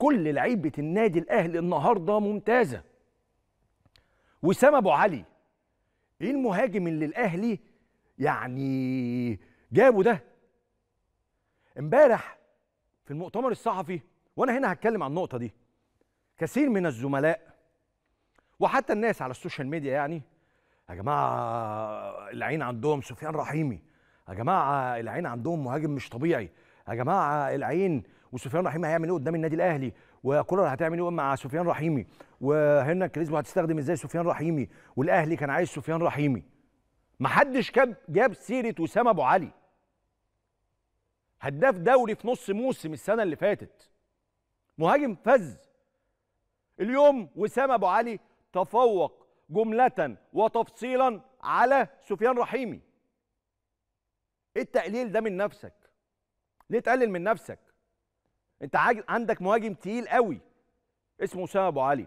كل لعيبه النادي الاهلي النهارده ممتازه وسام ابو علي ايه المهاجم اللي الاهلي يعني جابه ده امبارح في المؤتمر الصحفي وانا هنا هتكلم عن النقطه دي كثير من الزملاء وحتى الناس على السوشيال ميديا يعني يا جماعه العين عندهم سفيان رحيمي يا جماعه العين عندهم مهاجم مش طبيعي يا جماعه العين وسفيان رحيمي هيعمل ايه قدام النادي الاهلي وكولر هتعمل ايه مع سفيان رحيمي وهنا كريزبو هتستخدم ازاي سفيان رحيمي والاهلي كان عايز سفيان رحيمي ما حدش كاب جاب سيره اسامه ابو علي هداف دوري في نص موسم السنه اللي فاتت مهاجم فز اليوم وسام ابو علي تفوق جمله وتفصيلا على سفيان رحيمي ايه التقليل ده من نفسك ليه تقلل من نفسك انت عندك مهاجم تقيل قوي اسمه اسامه ابو علي